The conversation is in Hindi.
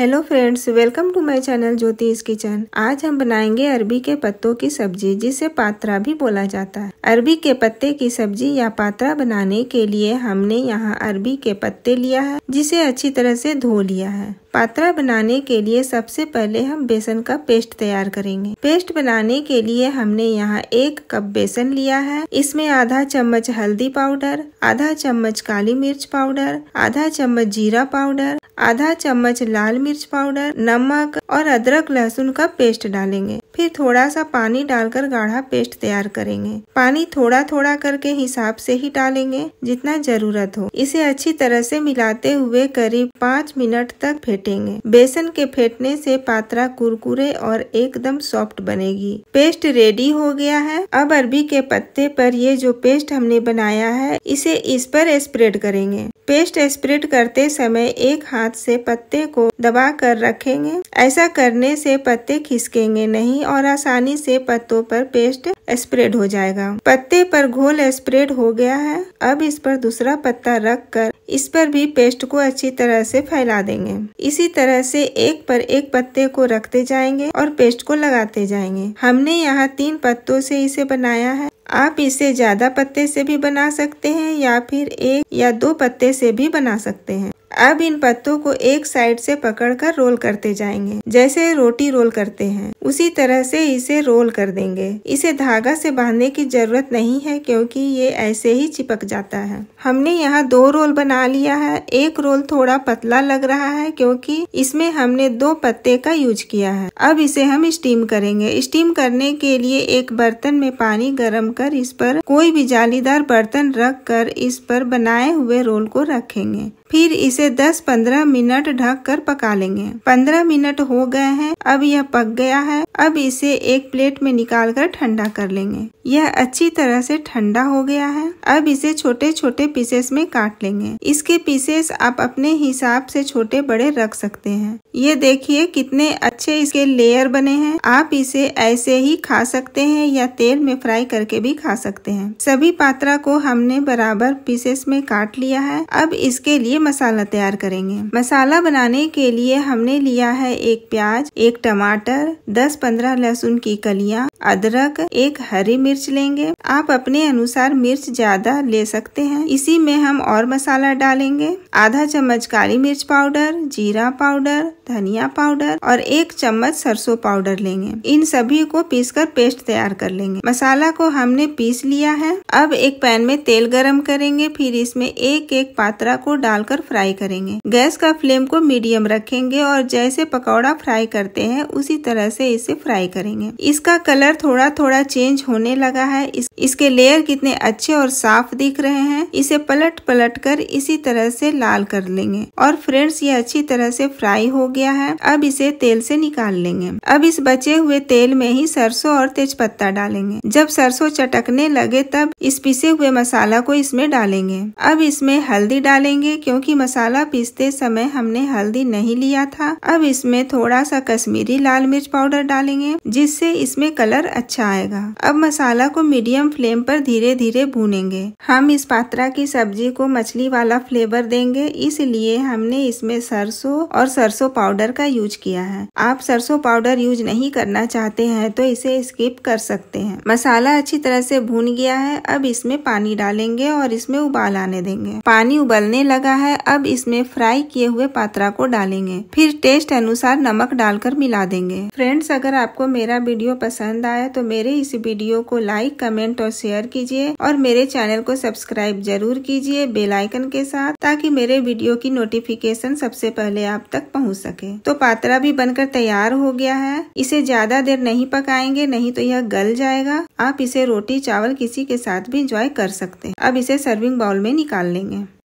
hello friends welcome to my channel Jyotish kitchen आज हम बनाएंगे अरबी के पत्तों की सब्जी जिसे पात्रा भी बोला जाता है अरबी के पत्ते की सब्जी या पात्रा बनाने के लिए हमने यहाँ अरबी के पत्ते लिया है जिसे अच्छी तरह से धो लिया है पात्रा बनाने के लिए सबसे पहले हम बेसन का पेस्ट तैयार करेंगे पेस्ट बनाने के लिए हमने यहाँ एक कप बेसन लिया है इसमें आधा चम्मच हल्दी पाउडर आधा चम्मच काली मिर्च पाउडर आधा चम्मच जीरा पाउडर आधा चम्मच लाल मिर्च पाउडर नमक और अदरक लहसुन का पेस्ट डालेंगे फिर थोड़ा सा पानी डालकर गाढ़ा पेस्ट तैयार करेंगे पानी थोड़ा थोड़ा करके हिसाब से ही डालेंगे जितना जरूरत हो इसे अच्छी तरह से मिलाते हुए करीब पाँच मिनट तक फेंटेंगे बेसन के फेंटने से पात्रा कुरकुरे और एकदम सॉफ्ट बनेगी पेस्ट रेडी हो गया है अब अरबी के पत्ते पर ये जो पेस्ट हमने बनाया है इसे इस पर स्प्रेड करेंगे पेस्ट स्प्रेड करते समय एक हाथ से पत्ते को दबा कर रखेंगे ऐसा करने से पत्ते खिसकेंगे नहीं और आसानी से पत्तों पर पेस्ट स्प्रेड हो जाएगा पत्ते पर घोल स्प्रेड हो गया है अब इस पर दूसरा पत्ता रख कर इस पर भी पेस्ट को अच्छी तरह से फैला देंगे इसी तरह से एक पर एक पत्ते को रखते जाएंगे और पेस्ट को लगाते जाएंगे हमने यहाँ तीन पत्तों से इसे बनाया है आप इसे ज़्यादा पत्ते से भी बना सकते हैं या फिर एक या दो पत्ते से भी बना सकते हैं अब इन पत्तों को एक साइड से पकड़कर रोल करते जाएंगे जैसे रोटी रोल करते हैं उसी तरह से इसे रोल कर देंगे इसे धागा से बांधने की जरूरत नहीं है क्योंकि ये ऐसे ही चिपक जाता है हमने यहाँ दो रोल बना लिया है एक रोल थोड़ा पतला लग रहा है क्योंकि इसमें हमने दो पत्ते का यूज किया है अब इसे हम स्टीम करेंगे स्टीम करने के लिए एक बर्तन में पानी गर्म कर इस पर कोई भी जालीदार बर्तन रख कर इस पर बनाए हुए रोल को रखेंगे फिर इसे इसे 10-15 मिनट ढक कर पका लेंगे 15 मिनट हो गए हैं अब यह पक गया है अब इसे एक प्लेट में निकाल कर ठंडा कर लेंगे यह अच्छी तरह से ठंडा हो गया है अब इसे छोटे छोटे पीसेस में काट लेंगे इसके पीसेस आप अपने हिसाब से छोटे बड़े रख सकते हैं ये देखिए कितने अच्छे इसके लेयर बने हैं आप इसे ऐसे ही खा सकते हैं या तेल में फ्राई करके भी खा सकते हैं सभी पात्रा को हमने बराबर पीसेस में काट लिया है अब इसके लिए मसाला तैयार करेंगे मसाला बनाने के लिए हमने लिया है एक प्याज एक टमाटर दस पंद्रह लहसुन की कलिया अदरक एक हरी मिर्च लेंगे आप अपने अनुसार मिर्च ज्यादा ले सकते हैं इसी में हम और मसाला डालेंगे आधा चम्मच काली मिर्च पाउडर जीरा पाउडर धनिया पाउडर और एक चम्मच सरसों पाउडर लेंगे इन सभी को पीसकर पेस्ट तैयार कर लेंगे मसाला को हमने पीस लिया है अब एक पैन में तेल गरम करेंगे फिर इसमें एक एक पात्रा को डालकर फ्राई करेंगे गैस का फ्लेम को मीडियम रखेंगे और जैसे पकौड़ा फ्राई करते हैं उसी तरह से इसे फ्राई करेंगे इसका कलर कलर थोड़ा थोड़ा चेंज होने लगा है इस, इसके लेयर कितने अच्छे और साफ दिख रहे हैं इसे पलट पलट कर इसी तरह से लाल कर लेंगे और फ्रेंड्स ये अच्छी तरह से फ्राई हो गया है अब इसे तेल से निकाल लेंगे अब इस बचे हुए तेल में ही सरसों और तेज पत्ता डालेंगे जब सरसों चटकने लगे तब इस पिसे हुए मसाला को इसमें डालेंगे अब इसमें हल्दी डालेंगे क्योंकि मसाला पीसते समय हमने हल्दी नहीं लिया था अब इसमें थोड़ा सा कश्मीरी लाल मिर्च पाउडर डालेंगे जिससे इसमें कलर कलर अच्छा आएगा अब मसाला को मीडियम फ्लेम पर धीरे धीरे भूनेंगे हम इस पात्रा की सब्जी को मछली वाला फ्लेवर देंगे इसलिए हमने इसमें सरसों और सरसों पाउडर का यूज किया है आप सरसों पाउडर यूज नहीं करना चाहते हैं तो इसे स्किप कर सकते हैं मसाला अच्छी तरह से भून गया है अब इसमें पानी डालेंगे और इसमें उबाल आने देंगे पानी उबलने लगा है अब इसमें फ्राई किए हुए पात्रा को डालेंगे फिर टेस्ट अनुसार नमक डालकर मिला देंगे फ्रेंड्स अगर आपको मेरा वीडियो पसंद आया तो मेरे इस वीडियो को लाइक कमेंट और शेयर कीजिए और मेरे चैनल को सब्सक्राइब जरूर कीजिए बेलाइकन के साथ ताकि मेरे वीडियो की नोटिफिकेशन सबसे पहले आप तक पहुँच सके तो पात्रा भी बनकर तैयार हो गया है इसे ज्यादा देर नहीं पकाएंगे नहीं तो यह गल जाएगा आप इसे रोटी चावल किसी के साथ भी इंजॉय कर सकते हैं अब इसे सर्विंग बाउल में निकाल लेंगे